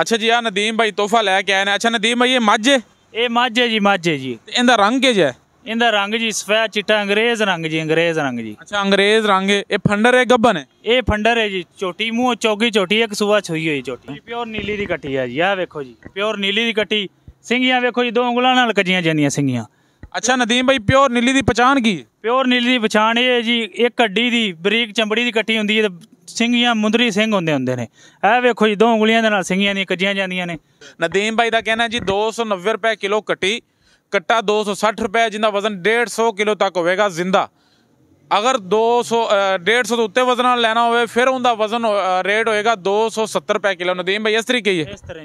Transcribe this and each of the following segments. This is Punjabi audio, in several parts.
ਅੱਛਾ ਜੀ ਆ ਨਦੀਮ ਭਾਈ ਤੋਹਫਾ ਲੈ ਕੇ ਆਏ ਨੇ ਅੱਛਾ ਨਦੀਮ ਭਾਈ ਇਹ ਮੱਝ ਏ ਇਹ ਮੱਝ ਹੈ ਜੀ ਮੱਝ ਹੈ ਜੀ ਇਹਦਾ ਰੰਗ ਕਿਹ ਜੈ ਇਹਦਾ ਰੰਗ ਜੀ ਸਫੈਦ ਚਿੱਟਾ ਅੰਗਰੇਜ਼ ਰੰਗ ਜੀ ਅੰਗਰੇਜ਼ ਰੰਗ ਜੀ ਅੱਛਾ ਅੰਗਰੇਜ਼ ਰੰਗ ਹੈ ਇਹ ਫੰਡਰ ਹੈ ਗੱਬਨ ਹੈ ਇਹ ਫੰਡਰ ਹੈ ਜੀ ਛੋਟੀ ਮੂੰਹ ਚੌਗੀ ਛੋਟੀ ਇੱਕ ਸੂਆ ਛੋਈ ਹੋਈ ਛੋਟੀ ਪਿਓਰ ਨੀਲੀ ਦੀ ਕੱਟੀ ਹੈ ਜੀ ਆ ਵੇਖੋ ਜੀ ਪਿਓਰ ਨੀਲੀ ਦੀ ਕੱਟੀ ਸਿੰਘੀਆਂ ਵੇਖੋ ਜੀ ਦੋ ਉਂਗਲਾਂ ਨਾਲ ਕੱਜੀਆਂ ਜਾਂਦੀਆਂ ਸਿੰਘੀਆਂ ਅੱਛਾ ਨਦੀਮ ਭਾਈ ਪਿਓਰ ਨੀਲੀ ਦੀ ਪਛਾਣ ਕੀ ਪਿਓਰ ਨੀਲੀ ਦੀ ਪਛਾਣ ਇਹ ਜੀ ਇੱਕ ਹੱਡੀ ਦੀ ਬਰੀਕ ਚਮੜੀ ਦੀ ਕੱਟੀ ਹੁੰਦੀ ਹੈ ਸਿੰਘੀਆਂ ਮੁੰਦਰੀ ਸਿੰਘ ਹੁੰਦੇ ਹੁੰਦੇ ਨੇ ਇਹ ਵੇਖੋ ਜੀ ਦੋ ਉਂਗਲੀਆਂ ਦੇ ਨਾਲ ਸਿੰਘੀਆਂ ਦੀਆਂ ਕੱਜੀਆਂ ਜਾਂਦੀਆਂ ਨੇ ਨਦੀਮ ਭਾਈ ਦਾ ਕਹਿਣਾ ਜੀ 290 ਰੁਪਏ ਕਿਲੋ ਕਟੀ ਕੱਟਾ 260 ਰੁਪਏ ਜਿੰਦਾ ਵਜ਼ਨ 150 ਕਿਲੋ ਤੱਕ ਹੋਵੇਗਾ ਜ਼ਿੰਦਾ ਅਗਰ 200 150 ਤੋਂ ਉੱਤੇ ਵਜ਼ਨ ਨਾਲ ਲੈਣਾ ਹੋਵੇ ਫਿਰ ਉਹਦਾ ਵਜ਼ਨ ਰੇਟ ਹੋਏਗਾ 270 ਰੁਪਏ ਕਿਲੋ ਨਦੀਮ ਭਾਈ ਇਸ ਤਰੀਕੇ ਹੀ ਹੈ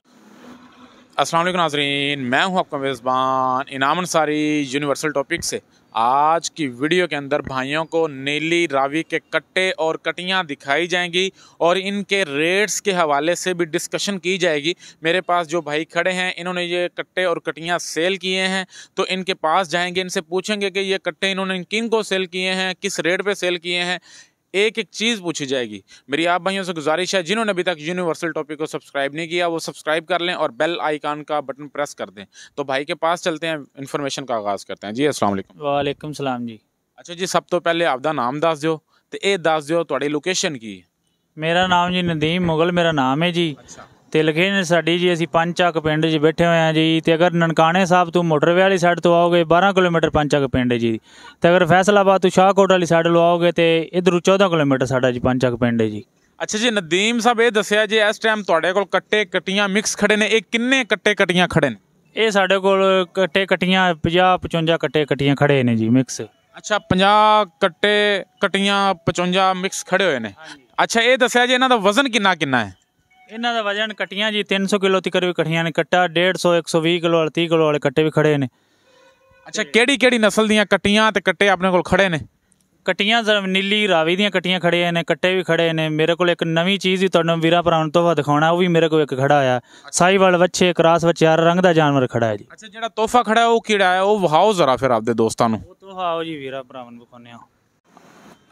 अस्सलाम वालेकुम नाजरीन मैं हूं आपका मेज़बान इनाम अंसारी यूनिवर्सल टॉपिक से आज की वीडियो के अंदर भाइयों को नीली रावी के कट्टे और कटियां दिखाई जाएंगी और इनके रेट्स के हवाले से भी डिस्कशन की जाएगी मेरे पास जो भाई खड़े हैं इन्होंने ये कट्टे और कटियां सेल किए हैं तो इनके पास जाएंगे इनसे पूछेंगे कि ये कट्टे इन्होंने किन को सेल किए हैं किस रेट पर सेल किए हैं एक एक चीज़ पूछी जाएगी मेरी आप भाइयों से गुजारिश है जिन्होंने अभी तक यूनिवर्सल टॉपिक को सब्सक्राइब नहीं किया वो सब्सक्राइब कर लें और बेल आइकान का बटन प्रेस कर दें तो भाई के पास चलते हैं इन्फॉर्मेशन का आगाज़ करते हैं जी असल वालेकुम सलाम जी अच्छा जी सब तो पहले आपका नाम दस दौ तो ये दस दौ थोड़ी लोकेशन की मेरा नाम जी नदीम मुगल मेरा नाम है जी अच्छा। ਤੇ ਲਖੇ ਨੇ ਸਾਡੀ ਜੀ ਅਸੀਂ ਪੰਚਾਕ ਪਿੰਡ 'ਚ ਬੈਠੇ ਹੋਏ ਆ ਜੀ ਤੇ ਅਗਰ ਨਨਕਾਣੇ ਸਾਹਿਬ ਤੋਂ ਮੋਟਰਵੇ ਵਾਲੀ ਸਾਈਡ ਤੋਂ ਆਓਗੇ 12 ਕਿਲੋਮੀਟਰ ਪੰਚਾਕ ਪਿੰਡ ਹੈ ਜੀ ਤੇ ਅਗਰ ਫੈਸਲਾਬਾਦ ਤੋਂ ਸ਼ਾਹਕੋਟ ਵਾਲੀ ਸਾਈਡ ਲੋ ਆਓਗੇ ਤੇ ਇਧਰੋਂ 14 ਕਿਲੋਮੀਟਰ ਸਾਡਾ ਜੀ ਪੰਚਾਕ ਪਿੰਡ ਹੈ ਜੀ ਅੱਛਾ ਜੀ ਨਦੀਮ ਸਾਹਿਬ ਇਹ ਦੱਸਿਆ ਜੀ ਇਸ ਟਾਈਮ ਤੁਹਾਡੇ ਕੋਲ ਕੱਟੇ ਕਟੀਆਂ ਮਿਕਸ ਖੜੇ ਨੇ ਇਹ ਕਿੰਨੇ ਕੱਟੇ ਕਟੀਆਂ ਖੜੇ ਨੇ ਇਹ ਸਾਡੇ ਕੋਲ ਕੱਟੇ ਕਟੀਆਂ 50 55 ਕੱਟੇ ਕਟੀਆਂ ਖੜੇ ਨੇ ਜੀ ਮਿਕਸ ਅੱਛਾ 50 ਕੱਟੇ ਕਟੀਆਂ 55 ਮਿਕਸ ਖੜੇ ਹੋਏ ਨੇ ਅੱਛਾ ਇਹ ਦੱਸਿਆ ਜੀ ਇਹਨਾਂ ਦਾ ਵਜ਼ਨ ਕਿੰਨਾ ਕਿੰਨਾ ਹੈ ਇਹਨਾਂ ਦਾ ਵਜਨ ਕਟੀਆਂ ਜੀ 300 ਕਿਲੋ ਤੱਕ ਵੀ ਕਟੀਆਂ ਨੇ ਕੱਟਾ 150 120 ਕਿਲੋ ਵਾਲੇ 30 ਕਿਲੋ ਵਾਲੇ ਕੱਟੇ ਵੀ ਖੜੇ ਨੇ ਅੱਛਾ ਕਿਹੜੀ ਕਿਹੜੀ ਨਸਲ ਦੀਆਂ ਕਟੀਆਂ ਤੇ ਕੱਟੇ ਆਪਣੇ ਕੋਲ ਖੜੇ ਨੇ ਕਟੀਆਂ ਜ਼ਰ ਨੀਲੀ ਰਾਵੀ ਦੀਆਂ ਕਟੀਆਂ ਖੜੇ ਨੇ ਕੱਟੇ ਵੀ ਖੜੇ ਨੇ ਮੇਰੇ ਕੋਲ ਇੱਕ ਨਵੀਂ ਚੀਜ਼ ਹੀ ਤੁਹਾਨੂੰ ਵੀਰਾ ਭਰਾਉਣ ਤੋਂ ਬਾਅਦ ਦਿਖਾਉਣਾ ਉਹ ਵੀ ਮੇਰੇ ਕੋਲ ਇੱਕ ਖੜਾ ਆ ਸਾਈਵਾਲ ਵੱਛੇ ਕਰਾਸ ਵੱਛੇ ਹਰ ਰੰਗ ਦਾ ਜਾਨਵਰ ਖੜਾ ਹੈ ਜੀ ਅੱਛਾ ਜਿਹੜਾ ਤੋਹਫਾ ਖੜਾ ਉਹ ਕਿਹੜਾ ਹੈ ਉਹ ਵਹਾਓ ਜ਼ਰਾ ਫਿਰ ਆਪਦੇ ਦੋਸਤਾਂ ਨੂੰ ਉਹ ਤੋਹਫਾ ਆਓ ਜੀ ਵੀਰਾ ਭਰਾਵਾਂ ਨੂੰ ਆ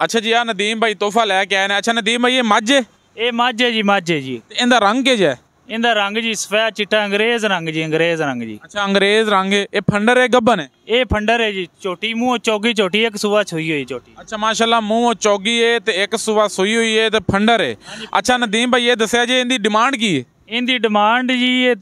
ਅੱਛਾ ਜੀ ਆ ਨਦੀਮ ਭਾਈ ਤੋਹਫਾ ਲੈ ਕੇ ਆਏ ਨੇ ਅੱਛਾ ਨਦੀਮ ਭਾਈ ਇਹ ਮੱਝ ਹੈ ਇਹ ਮਾਝੇ ਜੀ ਮਾਝੇ ਜੀ ਇਹਦਾ ਰੰਗ ਕਿਹ ਹੈ ਇਹਦਾ ਰੰਗ ਜੀ ਸਫੈਦ ਚਿੱਟਾ ਅੰਗਰੇਜ਼ ਰੰਗ ਜੀ ਅੰਗਰੇਜ਼ ਰੰਗ ਜੀ ਅੱਛਾ ਅੰਗਰੇਜ਼ ਰੰਗ ਇਹ ਫੰਡਰ ਹੈ ਗੱਬਨ ਇਹ ਫੰਡਰ ਹੈ ਜੀ ਛੋਟੀ ਮੂੰਹ ਚੌਗੀ ਛੋਟੀ ਇੱਕ ਸੁਬਾ ਸੋਈ ਹੋਈ ਛੋਟੀ ਅੱਛਾ ਮਾਸ਼ਾਅੱਲਾ ਮੂੰਹ ਚੌਗੀ ਹੈ ਤੇ ਇੱਕ ਸੁਬਾ ਸੋਈ ਹੋਈ ਹੈ ਤੇ ਫੰਡਰ ਹੈ ਅੱਛਾ ਨਦੀਮ ਭਾਈ ਇਹ ਦੱਸਿਆ ਜੀ ਇਹਦੀ ਡਿਮਾਂਡ ਕੀ ਹੈ ਇਹਦੀ ਡਿਮਾਂਡ ਜੀ ਇਹ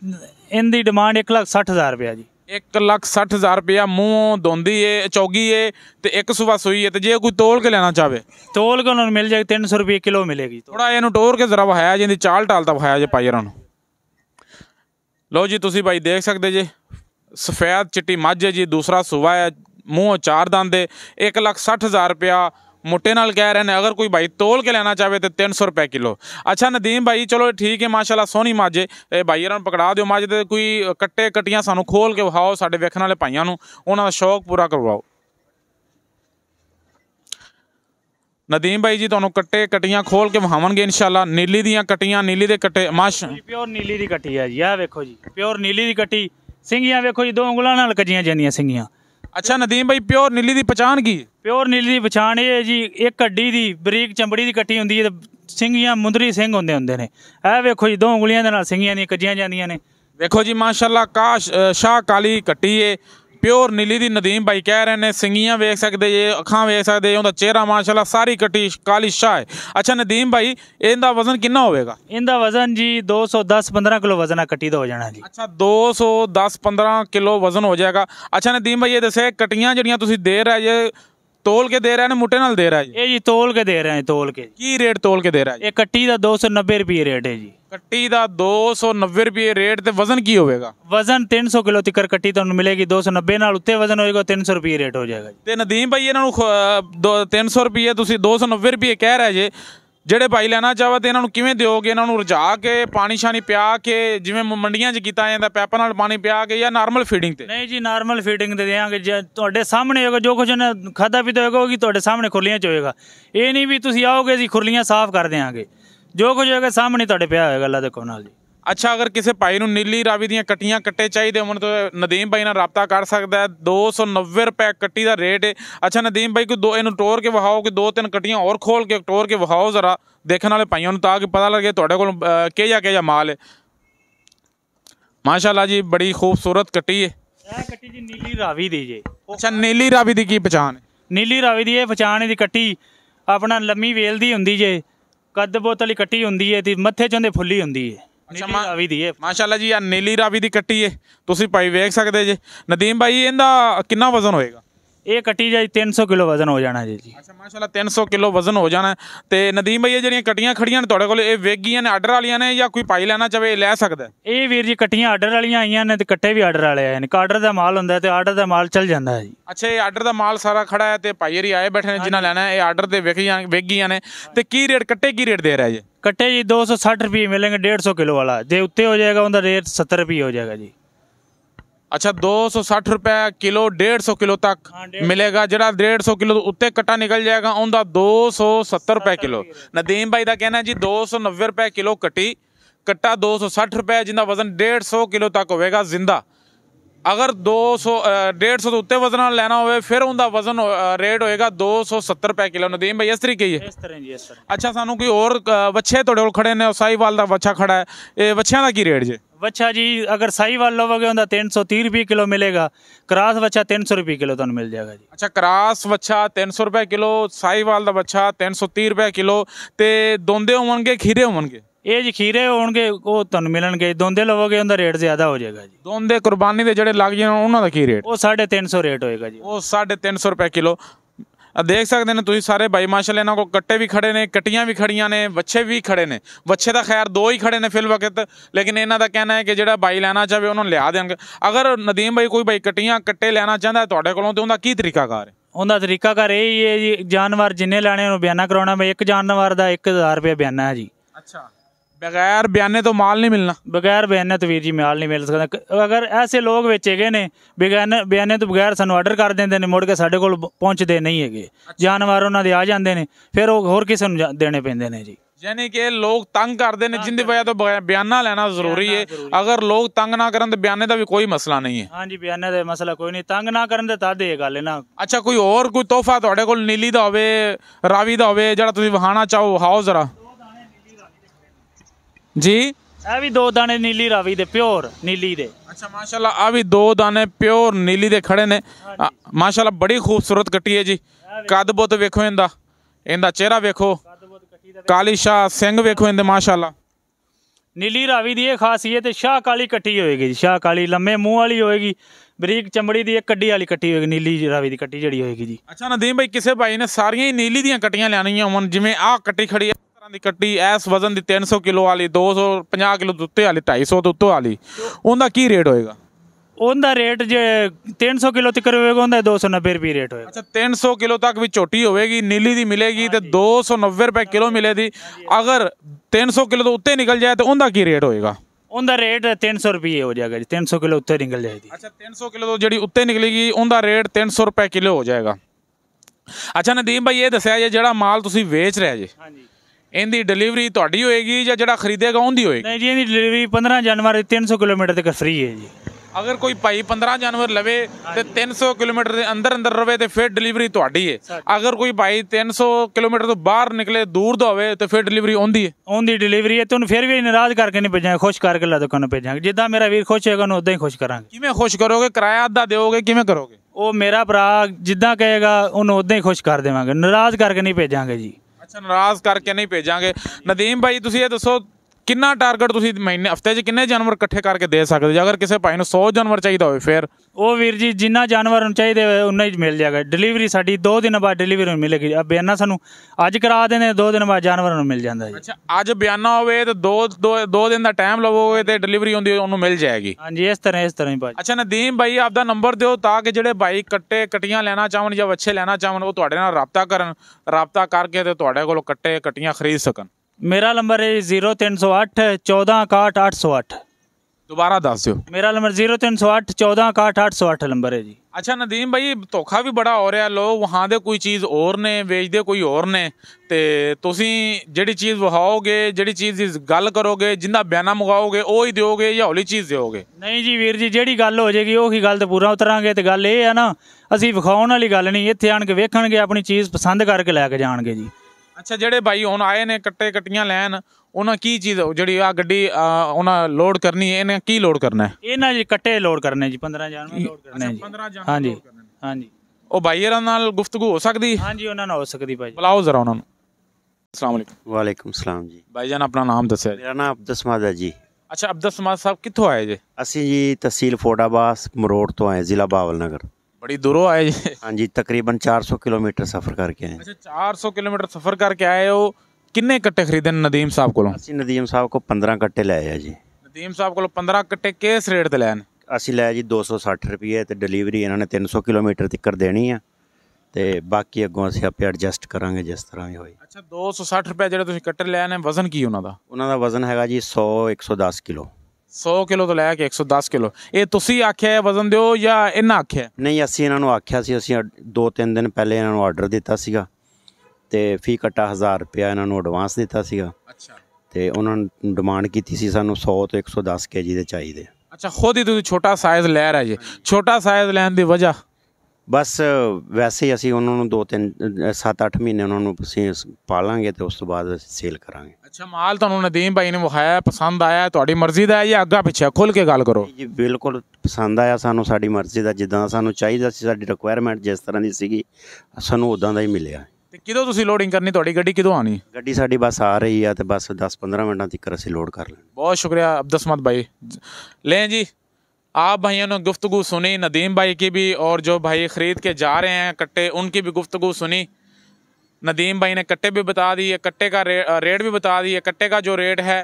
ਇਹਦੀ ਡਿਮਾਂਡ 160000 ਲੱਖ ਰੁਪਏ ਜੀ 1 ਲੱਖ 60000 ਰੁਪਇਆ ਮੂੰਹ ਦੋਂਦੀ ਏ ਚੌਗੀ ਏ ਤੇ ਇੱਕ ਸੁਬਾ ਸੋਈ ਏ ਤੇ ਜੇ ਕੋਈ ਤੋਲ ਕੇ ਲੈਣਾ ਚਾਵੇ ਤੋਲ ਕੇ ਉਹਨਾਂ ਨੂੰ ਮਿਲ ਜਾਏ 300 ਰੁਪਏ ਕਿਲੋ ਮਿਲੇਗੀ ਥੋੜਾ ਇਹਨੂੰ ਟੋਰ ਕੇ ਜ਼ਰਾ ਵਹਾਇਆ ਜਿੰਦੀ ਚਾਲ ਟਾਲ ਤਾਂ ਵਹਾਇਆ ਜੇ ਪਾਇਰਾਂ ਨੂੰ ਲਓ ਜੀ ਤੁਸੀਂ ਬਾਈ ਦੇਖ ਸਕਦੇ ਜੇ ਸਫੈਦ ਚਿੱਟੀ ਮੱਝ ਜੀ ਦੂਸਰਾ ਸੁਬਾ ਹੈ ਮੂੰਹ ਚਾਰ ਦੰਦ ਦੇ 1 ਲੱਖ 60000 ਰੁਪਇਆ मोटे ਨਾਲ ਕਹਿ ਰਹੇ ਨੇ ਅਗਰ ਕੋਈ ਭਾਈ ਤੋਲ ਕੇ ਲੈਣਾ ਚਾਵੇ ਤੇ 300 ਰੁਪਏ ਕਿਲੋ ਅੱਛਾ ਨਦੀਮ ਭਾਈ ਚਲੋ ਠੀਕ ਹੈ ਮਾਸ਼ਾਅੱਲਾ ਸੋਹਣੀ ਮਾਜੇ ਇਹ ਭਾਈ ਇਹਨਾਂ ਨੂੰ ਪਕੜਾ ਦਿਓ ਮਾਜੇ ਤੇ ਕੋਈ ਕੱਟੇ ਕਟੀਆਂ ਸਾਨੂੰ ਖੋਲ ਕੇ ਵਿਖਾਓ ਸਾਡੇ ਵੇਖਣ ਵਾਲੇ ਭਾਈਆਂ ਨੂੰ ਉਹਨਾਂ ਦਾ ਸ਼ੌਕ ਪੂਰਾ ਕਰਵਾਓ ਨਦੀਮ ਭਾਈ ਜੀ ਤੁਹਾਨੂੰ ਕੱਟੇ ਕਟੀਆਂ ਖੋਲ ਕੇ ਵਿਖਾਵਣਗੇ ਇਨਸ਼ਾਅੱਲਾ ਨੀਲੀ ਦੀਆਂ ਕਟੀਆਂ ਨੀਲੀ ਦੇ ਕੱਟੇ ਜੀ ਪਿਓਰ ਨੀਲੀ ਦੀ ਕੱਟੀ ਹੈ ਜੀ ਆਹ ਵੇਖੋ ਜੀ ਪਿਓਰ ਨੀਲੀ ਦੀ ਕੱਟੀ ਸਿੰਘੀਆਂ ਵੇਖੋ ਜੀ ਦੋ ਉਂਗਲਾਂ ਨਾਲ ਕੱਜੀਆਂ ਜਾਂਦੀਆਂ ਸਿੰਘੀਆਂ ਅੱਛਾ ਨਦੀਮ ਭਾਈ ਪਿਓਰ ਨੀਲੀ ਦੀ ਪਛਾਣ ਕੀ ਪਿਓਰ ਨੀਲੀ ਦੀ ਪਛਾਣ ਇਹ ਜੀ ਇੱਕ ਹੱਡੀ ਦੀ ਬਰੀਕ ਚਮੜੀ ਦੀ ਕੱਟੀ ਹੁੰਦੀ ਹੈ ਤੇ ਸਿੰਘੀਆਂ ਮੁੰਦਰੀ ਸਿੰਘ ਹੁੰਦੇ ਹੁੰਦੇ ਨੇ ਇਹ ਵੇਖੋ ਜੀ ਦੋ ਉਂਗਲੀਆਂ ਦੇ ਨਾਲ ਸਿੰਘੀਆਂ ਦੀਆਂ ਕੱਜੀਆਂ ਜਾਂਦੀਆਂ ਨੇ ਵੇਖੋ ਜੀ ਮਾਸ਼ਾਅੱਲਾ ਕਾਸ਼ ਸ਼ਾਹ ਕਾਲੀ ਕੱਟੀ ਏ ਪਿਓਰ ਨੀਲੀ ਦੀ ਨਦੀਮ ਬਾਈ ਕਹਿ ਰਹੇ ਨੇ ਸਿੰਗੀਆਂ ਵੇਖ ਸਕਦੇ ਜੇ ਅੱਖਾਂ ਵੇਖ ਸਕਦੇ ਉਹਦਾ ਚਿਹਰਾ ਮਾਸ਼ਾਅੱਲਾ ਸਾਰੀ ਕਟੀ ਕਾਲੀ ਸ਼ਾਹ ਹੈ ਅੱਛਾ ਨਦੀਮ ਬਾਈ ਇਹਦਾ ਵਜ਼ਨ ਕਿੰਨਾ ਹੋਵੇਗਾ ਇਹਦਾ ਵਜ਼ਨ ਜੀ 210 15 ਕਿਲੋ ਵਜ਼ਨ ਆ ਕੱਟੀ ਦਾ ਹੋ ਜਾਣਾ ਜੀ ਅੱਛਾ 210 15 ਕਿਲੋ ਵਜ਼ਨ ਹੋ ਜਾਏਗਾ ਅੱਛਾ ਨਦੀਮ ਬਾਈ ਇਹ ਦੱਸੇ ਕਟੀਆਂ ਜਿਹੜੀਆਂ ਤੁਸੀਂ ਦੇ ਰਹੇ ਜੇ ਤੋਲ ਕੇ ਦੇ ਰਿਹਾ ਨੇ ਮੁੱਟੇ ਨਾਲ ਦੇ ਰਿਹਾ ਜੀ ਇਹ ਜੀ ਤੋਲ ਕੇ ਦੇ ਰਹੇ ਹੈ ਤੋਲ ਕੇ ਕੀ ਰੇਟ ਤੋਲ ਕੇ ਦੇ ਰਿਹਾ ਜੀ ਇਹ ਕੱਟੀ ਦਾ 290 ਰੁਪਏ ਰੇਟ ਹੈ ਜੀ ਕੱਟੀ ਦਾ 290 ਰੁਪਏ ਰੇਟ ਤੇ ਵਜ਼ਨ ਕੀ ਹੋਵੇਗਾ ਵਜ਼ਨ 300 ਕਿਲੋ ਤੱਕ ਕੱਟੀ ਤੁਹਾਨੂੰ ਮਿਲੇਗੀ 290 ਨਾਲ ਉੱਤੇ ਵਜ਼ਨ ਹੋਏਗਾ 300 ਰੁਪਏ ਰੇਟ ਹੋ ਜਾਏਗਾ ਤੇ ਨਦੀਮ ਭਾਈ ਇਹਨਾਂ ਨੂੰ 300 ਰੁਪਏ ਤੁਸੀਂ 290 ਰੁਪਏ ਕਹਿ ਰਹੇ ਜੇ ਜਿਹੜੇ ਭਾਈ ਲੈਣਾ ਚਾਹਵਾ ਤੇ ਇਹਨਾਂ ਨੂੰ ਕਿਵੇਂ ਦਿਓਗੇ ਇਹਨਾਂ ਨੂੰ ਰਜਾ ਕੇ ਪਾਣੀ ਸ਼ਾਨੀ ਪਿਆ ਕੇ ਜਿਵੇਂ ਮੰਡੀਆਂ 'ਚ ਕੀਤਾ ਜਾਂਦਾ ਪੈਪਾਂ ਨਾਲ ਪਾਣੀ ਪਿਆ ਕੇ ਜਾਂ ਨਾਰਮਲ ਫੀਡਿੰਗ ਤੇ ਨਹੀਂ ਜੀ ਨਾਰਮਲ ਫੀਡਿੰਗ ਤੇ ਦੇਾਂਗੇ ਜੇ ਤੁਹਾਡੇ ਸਾਹਮਣੇ ਹੋਗਾ ਜੋ ਕੁਝ ਨੇ ਖਾਦਾ ਪੀਤਾ ਹੋਗਾ ਉਹ ਕੀ ਤੁਹਾਡੇ ਸਾਹਮਣੇ ਖੁਰਲੀਆਂ 'ਚ ਹੋਏਗਾ ਇਹ ਨਹੀਂ ਵੀ ਤੁਸੀਂ ਆਓਗੇ ਜੀ ਖੁਰਲੀਆਂ ਸਾਫ਼ ਕਰ ਦੇਾਂਗੇ ਜੋ ਕੁਝ ਹੋਏਗਾ ਸਾਹਮਣੇ ਤੁਹਾਡੇ ਪਿਆ ਹੋਏਗਾ ਅੱਲਾ ਦੇ ਕੋਲ ਨਾਲ ਜੀ ਅੱਛਾ ਅਗਰ ਕਿਸੇ ਭਾਈ ਨੂੰ ਨੀਲੀ ਰਾਵੀ ਦੀਆਂ ਕਟੀਆਂ ਕੱਟੇ ਚਾਹੀਦੇ ਹੋਣ ਤਾਂ ਨਦੀਮ ਭਾਈ ਨਾਲ ਰابطਾ ਕਰ ਸਕਦਾ ਹੈ 290 ਰੁਪਏ ਕੱਟੀ ਦਾ ਰੇਟ ਹੈ ਅੱਛਾ ਨਦੀਮ ਭਾਈ ਕੋ ਦੋ ਇਹਨੂੰ ਟੋਰ ਕੇ ਵਹਾਓ ਕਿ ਦੋ ਤਿੰਨ ਕਟੀਆਂ ਹੋਰ ਖੋਲ ਕੇ ਟੋਰ ਕੇ ਵਹਾਓ ਜ਼ਰਾ ਦੇਖਣ ਵਾਲੇ ਭਾਈਆਂ ਨੂੰ ਤਾਂ ਕਿ ਪਤਾ ਲੱਗੇ ਤੁਹਾਡੇ ਕੋਲ ਜਾ ਕੇ ਜਾ ਮਾਲ ਹੈ ਮਾਸ਼ਾਅੱਲਾ ਜੀ ਬੜੀ ਖੂਬਸੂਰਤ ਕੱਟੀ ਹੈ ਇਹ ਕੱਟੀ ਜੀ ਨੀਲੀ ਰਾਵੀ ਦੀ ਜੇ ਅੱਛਾ ਨੀਲੀ ਰਾਵੀ ਦੀ ਕੀ ਪਛਾਣ ਹੈ ਨੀਲੀ ਰਾਵੀ ਦੀ ਇਹ ਪਛਾਣ ਦੀ ਕੱਟੀ ਆਪਣਾ ਲੰਮੀ ਵੇਲ ਦੀ ਹੁੰਦੀ ਜੇ ਕੱਦ ਬੋਤਲੀ ਕੱਟੀ ਹੁੰਦੀ ਹੈ ਤੇ ਮੱਥੇ ਚੋਂ ਦੇ ਫੁੱਲੀ ਹੁੰਦੀ ਹੈ ਅੱਛਾ ਰਾਵੀ ਦੀ ਹੈ ਮਾਸ਼ਾਅੱਲਾ ਜੀ ਆ ਨੀਲੀ ਰਾਵੀ ਦੀ ਕੱਟੀ ਏ ਤੁਸੀਂ ਭਾਈ ਵੇਖ ਸਕਦੇ ਜੇ ਨਦੀਮ ਭਾਈ ਇਹਦਾ ਕਿੰਨਾ ਵਜ਼ਨ ਹੋਏਗਾ ਇਹ ਕੱਟੀ ਜਾਈ 300 ਕਿਲੋ ਵਜ਼ਨ ਹੋ ਜਾਣਾ ਜੀ ਜੀ ਅੱਛਾ ਮਾਸ਼ਾਅੱਲਾ 300 ਕਿਲੋ ਵਜ਼ਨ ਹੋ ਜਾਣਾ ਤੇ ਨਦੀਮ ਭਾਈ ਇਹ ਜਿਹੜੀਆਂ ਕਟੀਆਂ ਖੜੀਆਂ ਨੇ ਤੁਹਾਡੇ ਕੋਲ ਇਹ ਵੇਗੀਆਂ ਨੇ ਆਰਡਰ ਵਾਲੀਆਂ ਨੇ ਜਾਂ ਕੋਈ ਭਾਈ ਲੈਣਾ ਚਾਵੇ ਲੈ ਸਕਦਾ ਇਹ ਵੀਰ ਜੀ ਕਟੀਆਂ ਆਰਡਰ ਵਾਲੀਆਂ ਆਈਆਂ ਨੇ ਤੇ ਕੱਟੇ ਵੀ ਆਰਡਰ ਵਾਲੇ ਆਏ ਨੇ ਆਰਡਰ ਦਾ ਮਾਲ ਹੁੰਦਾ ਤੇ ਆਰਡਰ ਦਾ ਮਾਲ ਚੱਲ ਜਾਂਦਾ ਹੈ ਜੀ ਅੱਛਾ ਇਹ ਆਰਡਰ ਦਾ ਮਾਲ ਸਾਰਾ ਖੜਾ ਹੈ ਤੇ ਭਾਈ ਜਿਹੜੀ ਆਏ ਬੈਠੇ ਨੇ ਜਿਨ੍ਹਾਂ ਲੈਣਾ ਹੈ, ਇਹ ਆਰਡਰ ਦੇ ਵੇਖੀਆਂ ਵੇਗੀਆਂ ਨੇ ਤੇ ਕੀ ਰੇਟ ਕੱਟੇ ਕੀ ਰੇਟ ਦੇ ਰਿਹਾ ਜੀ ਕੱਟੇ ਜੀ 260 ਰੁਪਏ ਮਿਲਣਗੇ 150 ਕਿਲੋ ਵਾਲਾ ਜੇ ਉੱਤੇ ਹੋ ਜਾਏਗਾ ਉਹਦਾ ਰੇਟ 70 ਰੁਪਏ ਹੋ ਜਾਏਗਾ ਜੀ ਅੱਛਾ 260 ਰੁਪਏ ਕਿਲੋ 150 ਕਿਲੋ ਤੱਕ ਮਿਲੇਗਾ ਜਿਹੜਾ 150 ਕਿਲੋ ਉੱਤੇ ਕਟਾ ਨਿਕਲ ਜਾਏਗਾ ਉਹਦਾ 270 ਰੁਪਏ ਕਿਲੋ ਨਦੀਮ ਭਾਈ ਦਾ ਕਹਿਣਾ ਜੀ 290 ਰੁਪਏ ਕਿਲੋ ਕੱਟੀ ਕੱਟਾ 260 ਰੁਪਏ ਜਿੰਦਾ ਵਜ਼ਨ 150 ਕਿਲੋ ਤੱਕ ਹੋਵੇਗਾ ਜ਼ਿੰਦਾ ਅਗਰ 200 150 ਤੋਂ ਉੱਤੇ ਵਜ਼ਨ ਨਾਲ ਲੈਣਾ ਹੋਵੇ ਫਿਰ ਉਹਦਾ ਵਜ਼ਨ ਰੇਟ ਹੋਏਗਾ 270 ਰੁਪਏ ਕਿਲੋ ਨਦੀਮ ਭਾਈ ਇਸ ਤਰੀਕੇ ਹੀ ਹੈ ਇਸ ਤਰ੍ਹਾਂ ਜੀ ਇਸ ਤਰ੍ਹਾਂ ਅੱਛਾ ਸਾਨੂੰ ਕੋਈ ਹੋਰ ਵੱਛੇ ਤੁਹਾਡੇ ਕੋਲ ਖੜੇ ਨੇ ਸਾਈਵਾਲ ਦਾ ਵੱਛਾ ਖੜਾ ਹੈ ਇਹ ਵੱਛਿਆਂ ਦਾ ਕੀ ਰੇਟ ਜੇ ਵੱਛਾ ਜੀ ਅਗਰ ਸਾਈਵਾਲ ਲਵੋਗੇ ਉਹਦਾ 330 ਰੁਪਏ ਕਿਲੋ ਮਿਲੇਗਾ ਕਰਾਸ ਵੱਛਾ 300 ਰੁਪਏ ਕਿਲੋ ਤੁਹਾਨੂੰ ਮਿਲ ਜਾਏਗਾ ਜੀ ਅੱਛਾ ਕਰਾਸ ਵੱਛਾ 300 ਰੁਪਏ ਕਿਲੋ ਸਾਈਵਾਲ ਦਾ ਵੱਛਾ 330 ਰੁਪਏ ਕਿਲੋ ਤੇ ਦੋਂਦੇ ਹੋਣਗੇ ਖੀਰੇ ਹੋਣਗੇ ਇਹ ਜਖੀਰੇ ਹੋਣਗੇ ਉਹ ਤੁਹਾਨੂੰ ਮਿਲਣਗੇ ਦੋਂਦੇ ਲਵੋਗੇ ਉਹਦਾ ਰੇਟ ਜ਼ਿਆਦਾ ਹੋ ਜਾਏਗਾ ਜੀ ਦੋਂਦੇ ਕੁਰਬਾਨੀ ਦੇ ਜਿਹੜੇ ਲੱਗ ਜਾਣ ਉਹਨਾਂ ਦਾ ਕੀ ਰੇਟ ਉਹ 350 ਰੇਟ ਹੋਏਗਾ ਜੀ ਉਹ 350 ਰੁਪਏ ਕਿਲੋ ਆ ਦੇਖ ਸਕਦੇ ਨੇ ਤੁਸੀਂ ਸਾਰੇ ਬਾਈ ਮਾਸ਼ਾਅੱਲਾ ਇਹਨਾਂ ਕੋ ਕੱਟੇ ਵੀ ਖੜੇ ਨੇ ਕਟੀਆਂ ਵੀ ਖੜੀਆਂ ਨੇ ਵੱਛੇ ਵੀ ਖੜੇ ਨੇ ਵੱਛੇ ਦਾ ਖੈਰ ਦੋ ਹੀ ਖੜੇ ਨੇ ਫਿਲ ਵਕਤ ਲੇਕਿਨ ਇਹਨਾਂ ਦਾ ਕਹਿਣਾ ਹੈ ਕਿ ਜਿਹੜਾ ਬਾਈ ਲੈਣਾ ਚਾਵੇ ਉਹਨਾਂ ਨੂੰ ਲਿਆ ਦੇਣਗੇ ਅਗਰ ਨਦੀਮ ਬਾਈ ਕੋਈ ਬਾਈ ਕਟੀਆਂ ਕੱਟੇ ਲੈਣਾ ਚਾਹੁੰਦਾ ਤੁਹਾਡੇ ਕੋਲੋਂ ਤੇ ਉਹਦਾ ਕੀ ਤਰੀਕਾਕਾਰ ਹੈ ਉਹਦਾ ਤਰੀਕਾਕਾਰ ਇਹ ਹੀ ਹੈ ਜੀ ਜਾਨਵਰ ਜਿੰਨੇ ਲੈਣੇ ਉਹਨੂੰ ਬਿਆਨਾ ਕਰਾਉਣਾ ਮੈਂ ਇੱਕ ਜਾਨਵਰ ਦਾ 1000 ਰੁਪਏ ਬਿਆਨਾ ਹੈ ਜੀ ਅੱਛਾ ਬਗੈਰ ਬਿਆਨੇ ਤੋਂ ਮਾਲ ਨਹੀਂ ਮਿਲਣਾ ਬਗੈਰ ਬਿਆਨੇ ਤੋਂ ਵੀਰ ਜੀ ਮਾਲ ਨਹੀਂ ਮਿਲ ਸਕਦਾ ਅਗਰ ਐਸੇ ਲੋਕ ਵਿੱਚ ਹੈਗੇ ਨੇ ਬਿਗਨ ਬਿਆਨੇ ਤੋਂ ਬਗੈਰ ਸਾਨੂੰ ਆਰਡਰ ਕਰ ਦਿੰਦੇ ਨੇ ਮੁੜ ਕੇ ਸਾਡੇ ਕੋਲ ਪਹੁੰਚਦੇ ਨਹੀਂ ਹੈਗੇ ਜਾਨਵਰ ਉਹਨਾਂ ਦੇ ਆ ਜਾਂਦੇ ਨੇ ਫਿਰ ਉਹ ਹੋਰ ਕਿਸੇ ਨੂੰ ਦੇਣੇ ਪੈਂਦੇ ਨੇ ਜੀ ਯਾਨੀ ਕਿ ਲੋਕ ਤੰਗ ਕਰਦੇ ਨੇ ਜਿੰਦੀ ਵਜ੍ਹਾ ਤੋਂ ਬਿਆਨਾ ਲੈਣਾ ਜ਼ਰੂਰੀ ਹੈ ਅਗਰ ਲੋਕ ਤੰਗ ਨਾ ਕਰਨ ਤਾਂ ਬਿਆਨੇ ਦਾ ਵੀ ਕੋਈ ਮਸਲਾ ਨਹੀਂ ਹੈ ਹਾਂਜੀ ਬਿਆਨੇ ਦਾ ਮਸਲਾ ਕੋਈ ਨਹੀਂ ਤੰਗ ਨਾ ਕਰਨ ਦੇ ਤਾਂ ਇਹ ਗੱਲ ਹੈ ਨਾ ਅੱਛਾ ਕੋਈ ਹੋਰ ਕੋਈ ਤੋਹਫਾ ਤੁਹਾਡੇ ਕੋਲ ਨੀਲੀ ਦਾ ਹੋਵੇ ਰਾਵੀ ਦਾ ਹੋਵੇ ਜਿਹੜਾ ਤੁਸੀਂ ਵਹਾਣਾ ਚਾਹੋ ਹਾਓ ਜ਼ਰਾ ਜੀ ਇਹ ਵੀ ਦੋ ਦਾਣੇ ਨੀਲੀ ਰਾਵੀ ਦੇ ਪਿਓਰ ਨੀਲੀ ਦੇ ਅੱਛਾ ਮਾਸ਼ਾਅੱਲਾ ਆ ਵੀ ਦੋ ਦਾਣੇ ਪਿਓਰ ਨੀਲੀ ਦੇ ਖੜੇ ਨੇ ਮਾਸ਼ਾਅੱਲਾ ਬੜੀ ਖੂਬਸੂਰਤ ਕੱਟੀ ਹੈ ਜੀ ਕੱਦ ਬੁੱਤ ਵੇਖੋ ਇਹਦਾ ਇਹਦਾ ਚਿਹਰਾ ਵੇਖੋ ਕਾਲੀ ਸ਼ਾਹ ਸਿੰਘ ਵੇਖੋ ਇਹਦੇ ਮਾਸ਼ਾਅੱਲਾ ਨੀਲੀ ਰਾਵੀ ਦੀ ਇਹ ਖਾਸੀਅਤ ਹੈ ਸ਼ਾਹ ਕਾਲੀ ਕੱਟੀ ਹੋਏਗੀ ਜੀ ਸ਼ਾਹ ਕਾਲੀ ਲੰਮੇ ਮੂੰਹ ਵਾਲੀ ਹੋਏਗੀ ਬਰੀਕ ਚਮੜੀ ਦੀ ਇੱਕ ਕੱਡੀ ਵਾਲੀ ਕੱਟੀ ਹੋਏਗੀ ਨੀਲੀ ਰਾਵੀ ਦੀ ਕੱਟੀ ਜਿਹੜੀ ਹੋਏਗੀ ਜੀ ਅੱਛਾ ਨਦੀਮ ਭਾਈ ਕਿਸੇ ਭਾਈ ਨੇ ਸਾਰੀਆਂ ਹੀ ਨੀਲੀ ਦੀਆਂ ਕਟੀਆਂ ਲੈਣੀਆਂ ਹੋਣ ਜਿਵੇਂ ਆਹ ਕੱਟੀ ਖੜੀ ਹੈ ਤਰ੍ਹਾਂ ਦੀ ਕੱਟੀ ਐਸ ਵਜ਼ਨ ਦੀ 300 ਕਿਲੋ ਵਾਲੀ 250 ਕਿਲੋ ਦੇ ਉੱਤੇ ਵਾਲੀ 250 ਦੇ ਉੱਤੇ ਵਾਲੀ ਉਹਦਾ ਕੀ ਰੇਟ ਹੋਏਗਾ ਉਹਦਾ ਰੇਟ ਜੇ 300 ਕਿਲੋ ਤੱਕ ਹੋਵੇਗਾ ਉਹਦਾ 290 ਰੁਪਏ ਰੇਟ ਹੋਏਗਾ ਅੱਛਾ 300 ਕਿਲੋ ਤੱਕ ਵੀ ਛੋਟੀ ਹੋਵੇਗੀ ਨੀਲੀ ਦੀ ਮਿਲੇਗੀ ਤੇ 290 ਰੁਪਏ ਕਿਲੋ ਦੀ ਅਗਰ 300 ਕਿਲੋ ਤੋਂ ਉੱਤੇ ਨਿਕਲ ਜਾਏ ਤੇ ਉਹਦਾ ਕੀ ਰੇਟ ਹੋਏਗਾ ਉਹਦਾ ਰੇਟ 300 ਰੁਪਏ ਹੋ ਜਾਏਗਾ ਜੀ 300 ਕਿਲੋ ਉੱਤੇ ਨਿਕਲ ਜਾਏਗੀ ਅੱਛਾ 300 ਕਿਲੋ ਤੋਂ ਜਿਹੜੀ ਉੱਤੇ ਨਿਕਲੇਗੀ ਉਹਦਾ ਰੇਟ 300 ਰੁਪਏ ਕਿਲੋ ਹੋ ਜਾਏਗਾ ਅੱਛਾ ਨਦੀਮ ਭਾਈ ਇਹ ਦੱਸਿਆ ਜੇ ਜਿਹੜਾ ਮਾਲ ਤੁਸੀਂ ਵੇਚ ਰਹੇ ਜੇ ਹਾਂਜੀ ਇਹਦੀ ਡਿਲੀਵਰੀ ਤੁਹਾਡੀ ਹੋਏਗੀ ਜਾਂ ਜਿਹੜਾ ਖਰੀਦੇਗਾ ਉਹਦੀ ਹੋਏਗੀ ਨਹੀਂ ਜੀ ਇਹਦੀ ਡਿਲੀਵਰੀ 15 ਜਨਵਰੀ 300 ਕਿਲੋਮੀਟਰ ਤੱਕ ਫ੍ਰੀ ਹੈ ਜੀ ਅਗਰ ਕੋਈ ਭਾਈ 15 ਜਨਵਰ ਲਵੇ ਤੇ 300 ਕਿਲੋਮੀਟਰ ਦੇ ਅੰਦਰ ਅੰਦਰ ਰਵੇ ਤੇ ਫਿਰ ਡਿਲੀਵਰੀ ਤੁਹਾਡੀ ਹੈ ਅਗਰ ਕੋਈ ਭਾਈ 300 ਕਿਲੋਮੀਟਰ ਤੋਂ ਬਾਹਰ ਨਿਕਲੇ ਦੂਰ ਦਾ ਹੋਵੇ ਤੇ ਫਿਰ ਡਿਲੀਵਰੀ ਆਉਂਦੀ ਹੈ ਆਉਂਦੀ ਡਿਲੀਵਰੀ ਹੈ ਤੁਹਾਨੂੰ ਫਿਰ ਵੀ ਨਾਰਾਜ਼ ਕਰਕੇ ਨਹੀਂ ਭੇਜਾਂਗੇ ਖੁਸ਼ ਕਰਕੇ ਲਾ ਦੁਕਾਨ ਭੇਜਾਂਗੇ ਜਿੱਦਾਂ ਮੇਰਾ ਵੀਰ ਖੁਸ਼ ਹੋਏਗਾ ਉਹਨੂੰ ਉਦਾਂ ਹੀ ਖੁਸ਼ ਕਰਾਂਗੇ ਕਿਵੇਂ ਖੁਸ਼ ਕਰੋਗੇ ਕਿਰਾਇਆ ਅੱਧਾ ਦਿਓਗੇ ਕਿਵੇਂ ਕਰੋਗੇ ਉਹ ਮੇਰਾ ਭਰਾ ਜਿੱਦਾਂ ਕਹੇਗਾ ਉਹਨੂੰ ਉਦਾਂ ਹੀ ਖੁਸ਼ ਕਰ ਦੇਵਾਂਗੇ ਨਾਰਾਜ਼ ਕਰਕੇ ਨਹੀਂ ਭੇਜਾਂਗੇ ਜੀ ਨਾਰਾਜ਼ ਕਰਕੇ ਨਹੀਂ ਭੇਜਾਂਗੇ ਨਦੀਮ ਭਾਈ ਤੁਸੀਂ ਇਹ ਦੱਸੋ ਕਿੰਨਾ ਟਾਰਗੇਟ ਤੁਸੀਂ ਮਹੀਨੇ ਹਫਤੇ 'ਚ ਕਿੰਨੇ ਜਾਨਵਰ ਇਕੱਠੇ ਕਰਕੇ ਦੇ ਸਕਦੇ ਜੇ ਅਗਰ ਕਿਸੇ ਭਾਈ ਨੂੰ 100 ਜਾਨਵਰ ਚਾਹੀਦਾ ਹੋਵੇ ਫਿਰ ਉਹ ਵੀਰ ਜੀ ਜਿੰਨਾ ਜਾਨਵਰ ਨੂੰ ਚਾਹੀਦੇ ਹੋਵੇ ਉਨਾ ਹੀ ਮਿਲ ਜਾਏਗਾ ਡਿਲੀਵਰੀ ਸਾਡੀ 2 ਦਿਨ ਬਾਅਦ ਡਿਲੀਵਰੀ ਮਿਲੇਗੀ ਆ ਬਿਆਨਾ ਸਾਨੂੰ ਅੱਜ ਕਰਾ ਦੇਣੇ 2 ਦਿਨ ਬਾਅਦ ਜਾਨਵਰ ਨੂੰ ਮਿਲ ਜਾਂਦਾ ਜੀ ਅੱਛਾ ਅੱਜ ਬਿਆਨਾ ਹੋਵੇ ਤੇ 2 2 ਦਿਨ ਦਾ ਟਾਈਮ ਲਵੋਗੇ ਤੇ ਡਿਲੀਵਰੀ ਹੁੰਦੀ ਉਹਨੂੰ ਮਿਲ ਜਾਏਗੀ ਹਾਂਜੀ ਇਸ ਤਰ੍ਹਾਂ ਇਸ ਤਰ੍ਹਾਂ ਹੀ ਭਾਈ ਅੱਛਾ ਨਦੀਮ ਭਾਈ ਆਪਦਾ ਨੰਬਰ ਦਿਓ ਤਾਂ ਕਿ ਜਿਹੜੇ ਭਾਈ ਕੱਟੇ ਕਟੀਆਂ ਲੈਣਾ ਚਾਹਣ ਜਾਂ ਵੱਛੇ ਲੈਣਾ ਚਾਹਣ ਉਹ ਤੁਹਾਡੇ ਨਾਲ ਰਾਬਤਾ ਕਰਨ ਰਾਬਤਾ ਕਰਕੇ ਤੇ ਤੁਹਾਡੇ ਕੋਲੋਂ ਕੱਟੇ ਕਟੀਆਂ ਖਰੀਦ ਸਕਣ ਮੇਰਾ ਨੰਬਰ ਹੈ 0308 1461808 ਦੁਬਾਰਾ ਦੱਸ ਦਿਓ ਮੇਰਾ ਨੰਬਰ 0308 1461808 ਨੰਬਰ ਹੈ ਜੀ ਅੱਛਾ ਨਦੀਮ ਭਾਈ ਧੋਖਾ ਵੀ ਬੜਾ ਹੋ ਰਿਹਾ ਲੋ ਵਹਾਂ ਦੇ ਕੋਈ ਚੀਜ਼ ਹੋਰ ਨੇ ਵੇਚਦੇ ਕੋਈ ਹੋਰ ਨੇ ਤੇ ਤੁਸੀਂ ਜਿਹੜੀ ਚੀਜ਼ ਵਹਾਓਗੇ ਜਿਹੜੀ ਚੀਜ਼ ਦੀ ਗੱਲ ਕਰੋਗੇ ਜਿੰਦਾ ਬਿਆਨਾ ਮੰਗਾਓਗੇ ਉਹ ਹੀ ਦਿਓਗੇ ਜਾਂ ਹੌਲੀ ਚੀਜ਼ ਦਿਓਗੇ ਨਹੀਂ ਜੀ ਵੀਰ ਜੀ ਜਿਹੜੀ ਗੱਲ ਹੋ ਜੇਗੀ ਉਹ ਹੀ ਗੱਲ ਤੇ ਪੂਰਾ ਉਤਰਾਂਗੇ ਤੇ ਗੱਲ ਇਹ ਆ ਨਾ ਅਸੀਂ ਵਿਖਾਉਣ ਵਾਲੀ ਗੱਲ ਨਹੀਂ ਇੱਥੇ ਆਣ ਕੇ ਵੇਖਣਗੇ ਆਪਣੀ ਚੀਜ਼ ਪਸੰਦ ਕਰਕੇ ਲੈ ਕੇ ਜਾਣਗੇ ਜੀ ਅੱਛਾ ਜਿਹੜੇ ਬਾਈ ਹੁਣ ਆਏ ਨੇ ਕੱਟੇ ਕਟੀਆਂ ਲੈਣ ਉਹਨਾਂ ਕੀ ਚੀਜ਼ ਜਿਹੜੀ ਆ ਗੱਡੀ ਉਹਨਾਂ ਲੋਡ ਕਰਨੀ ਹੈ ਇਹਨੇ ਕੀ ਲੋਡ ਕਰਨਾ ਹੈ ਇਹਨਾਂ ਜੀ ਕੱਟੇ ਲੋਡ ਕਰਨੇ ਜੀ 15 ਜਾਨਵਰ ਲੋਡ ਕਰਨੇ ਜੀ 15 ਜਾਨਵਰ ਹਾਂਜੀ ਹਾਂਜੀ ਉਹ ਬਾਈਰਾਂ ਨਾਲ ਗੁਫ਼ਤਗੂ ਹੋ ਸਕਦੀ ਹਾਂਜੀ ਉਹਨਾਂ ਨਾਲ ਹੋ ਸਕਦੀ ਭਾਈ ਬੁਲਾਓ ਜ਼ਰਾ ਉਹਨਾਂ ਨੂੰ ਅਸਲਾਮ ਅਲੈਕੁਮ ਵਾਲੇਕੁਮ ਸਲਾਮ ਜੀ ਭਾਈ ਜਾਨ ਆਪਣਾ ਨਾਮ ਦੱਸਿਆ ਮੇਰਾ ਨਾਮ ਅਬਦਸਮਾਦ ਹੈ ਜੀ ਅੱਛਾ ਅਬਦਸਮਾਦ ਸਾਹਿਬ ਕਿੱਥੋਂ ਆਏ ਜੀ ਅਸੀਂ ਜੀ ਤਹਿਸੀਲ ਫੋਟਾਬਾਸ ਮਰੋੜ ਤੋਂ ਆਏ ਜ਼ਿਲ੍ਹਾ ਬਾਵਲਨਗਰ ਬੜੀ ਦੂਰੋਂ ਆਏ ਜੀ ਹਾਂਜੀ ਤਕਰੀਬਨ 400 ਕਿਲੋਮੀਟਰ ਸਫ਼ਰ ਕਰਕੇ ਆਏ ਅੱਛਾ 400 ਕਿਲੋਮੀਟਰ ਸਫ਼ਰ ਕਰਕੇ ਆਏ ਹੋ ਕਿੰਨੇ ਕੱਟੇ ਖਰੀਦੇ ਨਦੀਮ ਸਾਹਿਬ ਕੋਲੋਂ ਅਸੀਂ ਨਦੀਮ ਸਾਹਿਬ ਕੋਲੋਂ 15 ਕੱਟੇ ਲਏ ਆ ਜੀ ਨਦੀਮ ਸਾਹਿਬ ਕੋਲੋਂ 15 ਕੱਟੇ ਕਿਸ ਰੇਟ ਤੇ ਲੈਣ ਅਸੀਂ ਲਏ ਜੀ 260 ਰੁਪਏ ਤੇ ਡਿਲੀਵਰੀ ਇਹਨਾਂ ਨੇ 300 ਕਿਲੋਮੀਟਰ ਤੱਕ ਦੇਣੀ ਆ ਤੇ ਬਾਕੀ ਅੱਗੋਂ ਅਸੀਂ ਆਪੇ ਐਡਜਸਟ ਕਰਾਂਗੇ ਜਿਸ ਤਰ੍ਹਾਂ ਵੀ ਹੋਈ ਅੱਛਾ 260 ਰੁਪਏ ਜਿਹੜੇ ਤੁਸੀਂ ਕੱਟੇ ਲਏ ਨੇ ਵਜ਼ਨ ਕੀ ਉਹਨਾਂ ਦਾ ਉਹਨਾਂ ਦਾ ਵਜ਼ਨ ਹੈਗਾ ਜੀ 100 110 ਕਿਲੋ 100 ਕਿਲੋ ਤੋਂ ਲੈ ਕੇ 110 ਕਿਲੋ ਇਹ ਤੁਸੀਂ ਆਖਿਆ ਵਜ਼ਨ ਦਿਓ ਜਾਂ ਇਹਨਾਂ ਆਖਿਆ ਨਹੀਂ ਅਸੀਂ ਇਹਨਾਂ ਨੂੰ ਆਖਿਆ ਸੀ ਅਸੀਂ 2-3 ਦਿਨ ਪਹਿਲੇ ਇਹਨਾਂ ਨੂੰ ਆਰਡਰ ਦਿੱਤਾ ਸੀਗਾ ਤੇ ਫੀ ਕੱਟਾ 1000 ਰੁਪਿਆ ਇਹਨਾਂ ਨੂੰ ਐਡਵਾਂਸ ਦਿੱਤਾ ਸੀਗਾ ਅੱਛਾ ਤੇ ਉਹਨਾਂ ਨੇ ਡਿਮਾਂਡ ਕੀਤੀ ਸੀ ਸਾਨੂੰ 100 ਤੋਂ 110 ਕੇਜੀ ਦੇ ਚਾਹੀਦੇ ਅੱਛਾ ਖੁਦ ਹੀ ਤੁਸੀਂ ਛੋਟਾ ਸਾਈਜ਼ ਲੈ ਰਹੇ ਜੀ ਛੋਟਾ ਸਾਈਜ਼ ਲੈਣ ਦੀ ਵਜ੍ਹਾ ਬਸ ਵੈਸੇ ਅਸੀਂ ਉਹਨਾਂ ਨੂੰ 2-3 7-8 ਮਹੀਨੇ ਉਹਨਾਂ ਨੂੰ ਅਸੀਂ ਪਾਲਾਂਗੇ ਤੇ ਉਸ ਤੋਂ ਬਾਅਦ ਅਸੀਂ ਸੇਲ ਕਰਾਂਗੇ ਅੱਛਾ ਮਾਲ ਤੁਹਾਨੂੰ ਨਦੀਮ ਭਾਈ ਨੇ ਵਿਖਾਇਆ ਪਸੰਦ ਆਇਆ ਤੁਹਾਡੀ ਮਰਜ਼ੀ ਦਾ ਹੈ ਜਾਂ ਅੱਗਾ ਪਿੱਛੇ ਖੁੱਲ ਕੇ ਗੱਲ ਕਰੋ ਜੀ ਬਿਲਕੁਲ ਪਸੰਦ ਆਇਆ ਸਾਨੂੰ ਸਾਡੀ ਮਰਜ਼ੀ ਦਾ ਜਿੱਦਾਂ ਸਾਨੂੰ ਚਾਹੀਦਾ ਸੀ ਸਾਡੀ ਰਿਕੁਆਇਰਮੈਂਟ ਜਿਸ ਤਰ੍ਹਾਂ ਦੀ ਸੀਗੀ ਸਾਨੂੰ ਉਦਾਂ ਦਾ ਹੀ ਮਿਲਿਆ ਤੇ ਕਿਦੋਂ ਤੁਸੀਂ ਲੋਡਿੰਗ ਕਰਨੀ ਤੁਹਾਡੀ ਗੱਡੀ ਕਿਦੋਂ ਆਣੀ ਗੱਡੀ ਸਾਡੀ ਬਸ ਆ ਰਹੀ ਆ ਤੇ ਬਸ 10-15 ਮਿੰਟਾਂ ਤੱਕ ਅਸੀਂ ਲੋਡ ਕਰ ਲੈਣਾ ਬਹੁਤ ਸ਼ੁਕਰੀਆ ਅਬਦਸਮਤ ਭਾਈ ਲੈ ਜੀ आप भाइयों ने गुफ्तु सुनी नदीम भाई की भी और जो भाई ख़रीद के जा रहे हैं कट्टे उनकी भी गुफ्तु सुनी नदीम भाई ने कट्टे भी बता दिए कट्टे का रे, रेट भी बता दिए कट्टे का जो रेट है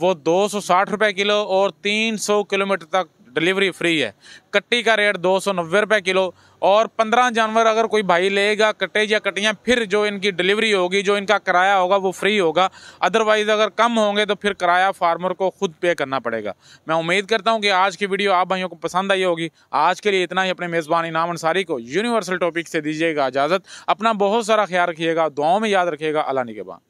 वो दो सौ साठ रुपये किलो और तीन सौ किलोमीटर तक डिलीवरी फ्री है कट्टी का रेट दो सौ नब्बे रुपये किलो और पंद्रह जानवर अगर कोई भाई लेगा कटे या कटियाँ फिर जो इनकी डिलीवरी होगी जो इनका किराया होगा वो फ्री होगा अदरवाइज़ अगर कम होंगे तो फिर किराया फार्मर को खुद पे करना पड़ेगा मैं उम्मीद करता हूँ कि आज की वीडियो आप भाइयों को पसंद आई होगी आज के लिए इतना ही अपने मेज़बान इनाम अंसारी को यूनिवर्सल टॉपिक से दीजिएगा इजाज़त अपना बहुत सारा ख्याल रखिएगा दुआओं में याद रखिएगा अला निकबा